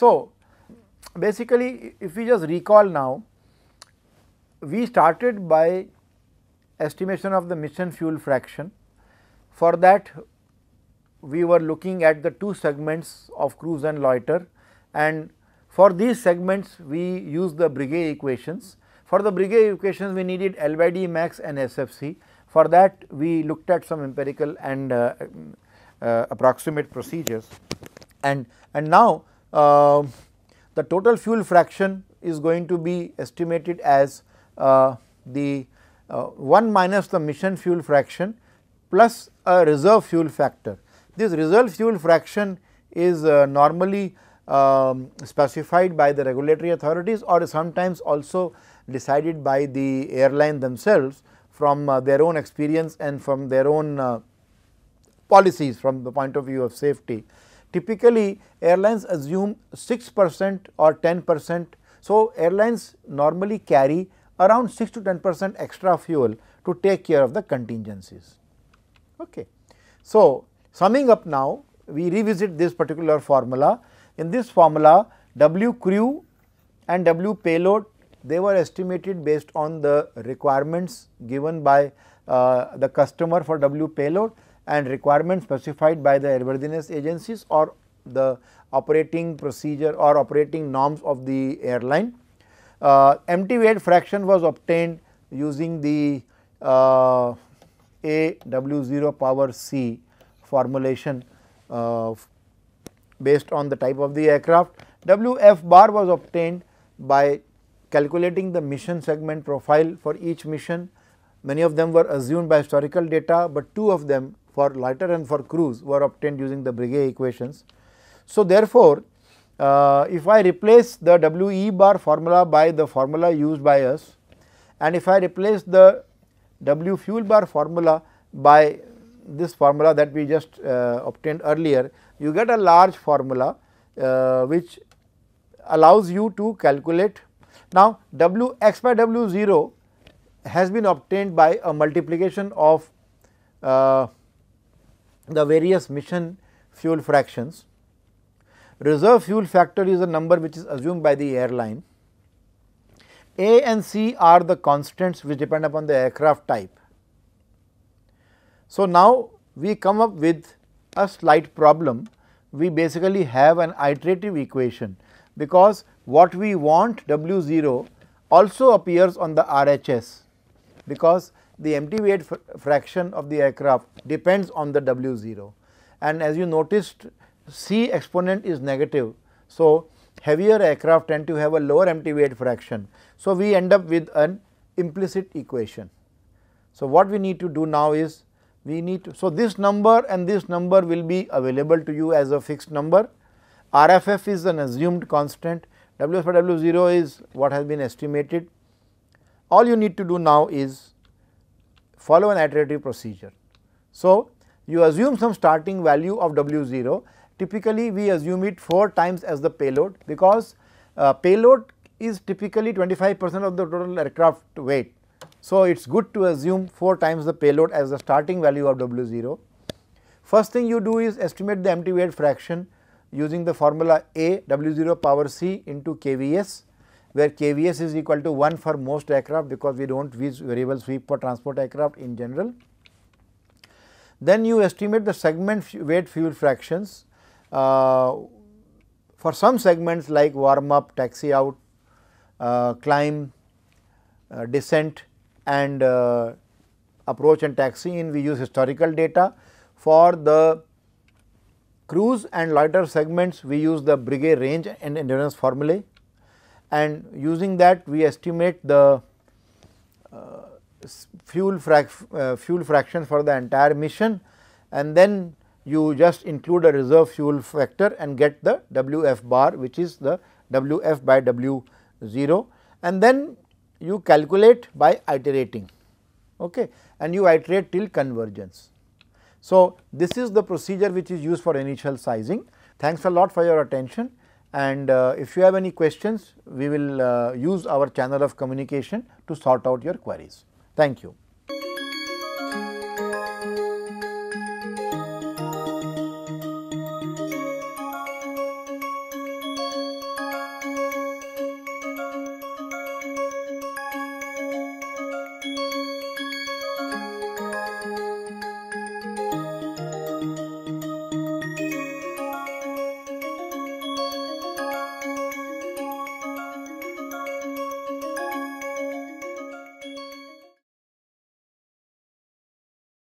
So, basically if we just recall now, we started by estimation of the mission fuel fraction. For that we were looking at the two segments of cruise and loiter and for these segments we use the Breguet equations. For the Breguet equations we needed L by D max and SFC. For that we looked at some empirical and uh, uh, approximate procedures and, and now uh, the total fuel fraction is going to be estimated as uh, the uh, 1 minus the mission fuel fraction plus a reserve fuel factor. This reserve fuel fraction is uh, normally um, specified by the regulatory authorities or sometimes also decided by the airline themselves from uh, their own experience and from their own uh, policies from the point of view of safety. Typically airlines assume 6 percent or 10 percent. So, airlines normally carry around 6 to 10 percent extra fuel to take care of the contingencies. Okay. So, summing up now we revisit this particular formula in this formula W crew and W payload they were estimated based on the requirements given by uh, the customer for W payload and requirements specified by the airworthiness agencies or the operating procedure or operating norms of the airline. Uh, empty weight fraction was obtained using the uh, AW0 power C formulation uh, based on the type of the aircraft. WF bar was obtained by calculating the mission segment profile for each mission. Many of them were assumed by historical data, but two of them for lighter and for cruise were obtained using the Breguet equations. So, therefore, uh, if I replace the WE bar formula by the formula used by us and if I replace the W fuel bar formula by this formula that we just uh, obtained earlier, you get a large formula uh, which allows you to calculate. Now, W x by W 0 has been obtained by a multiplication of uh, the various mission fuel fractions. Reserve fuel factor is a number which is assumed by the airline. A and C are the constants which depend upon the aircraft type so, now we come up with a slight problem. We basically have an iterative equation because what we want W0 also appears on the RHS because the empty weight fr fraction of the aircraft depends on the W0 and as you noticed C exponent is negative. So, heavier aircraft tend to have a lower empty weight fraction. So, we end up with an implicit equation. So, what we need to do now is we need to. So, this number and this number will be available to you as a fixed number. RFF is an assumed constant, WF by W0 is what has been estimated. All you need to do now is follow an iterative procedure. So, you assume some starting value of W0, typically we assume it 4 times as the payload because uh, payload is typically 25 percent of the total aircraft weight. So, it is good to assume 4 times the payload as the starting value of W0. First thing you do is estimate the empty weight fraction using the formula A W0 power C into KVS where KVS is equal to 1 for most aircraft because we do not use variable sweep for transport aircraft in general. Then you estimate the segment weight fuel fractions uh, for some segments like warm up, taxi out, uh, climb, uh, descent and uh, approach and taxiing we use historical data. For the cruise and loiter segments we use the Breguet range and endurance formulae and using that we estimate the uh, fuel, frac uh, fuel fraction for the entire mission and then you just include a reserve fuel factor and get the W f bar which is the W f by W 0 and then you calculate by iterating okay, and you iterate till convergence. So, this is the procedure which is used for initial sizing. Thanks a lot for your attention and uh, if you have any questions, we will uh, use our channel of communication to sort out your queries. Thank you.